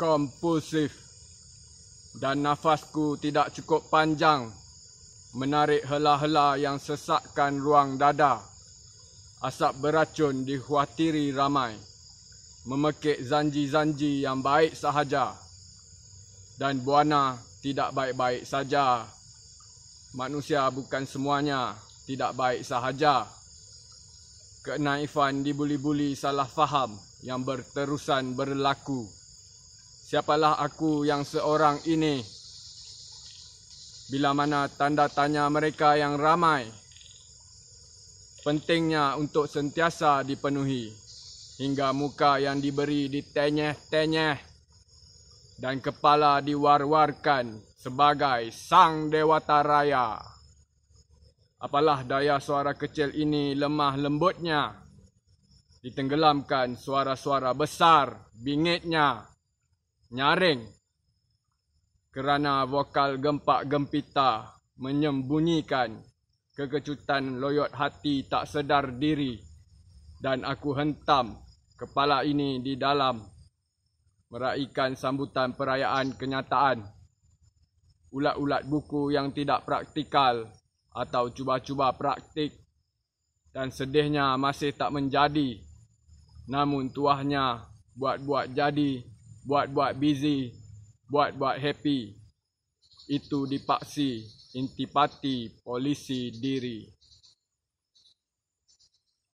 kompulsif dan nafasku tidak cukup panjang menarik hela-hela yang sesakkan ruang dada. Asap beracun dihuatiri ramai. Memekik zanji-zanji yang baik sahaja. Dan buana tidak baik-baik saja. Manusia bukan semuanya tidak baik sahaja. Kenaifan dibuli-buli salah faham yang berterusan berlaku. Siapalah aku yang seorang ini? Bila mana tanda tanya mereka yang ramai pentingnya untuk sentiasa dipenuhi hingga muka yang diberi ditenyeh-tenyeh dan kepala diwar-warkan sebagai sang dewata raya. Apalah daya suara kecil ini lemah lembutnya ditenggelamkan suara-suara besar bingitnya nyaring kerana vokal gempak gempita menyembunyikan kekecutan loyot hati tak sedar diri dan aku hentam kepala ini di dalam meraihkan sambutan perayaan kenyataan ulat-ulat buku yang tidak praktikal atau cuba-cuba praktik dan sedihnya masih tak menjadi namun tuahnya buat-buat jadi buat-buat busy, buat-buat happy. Itu dipaksi intipati polisi diri.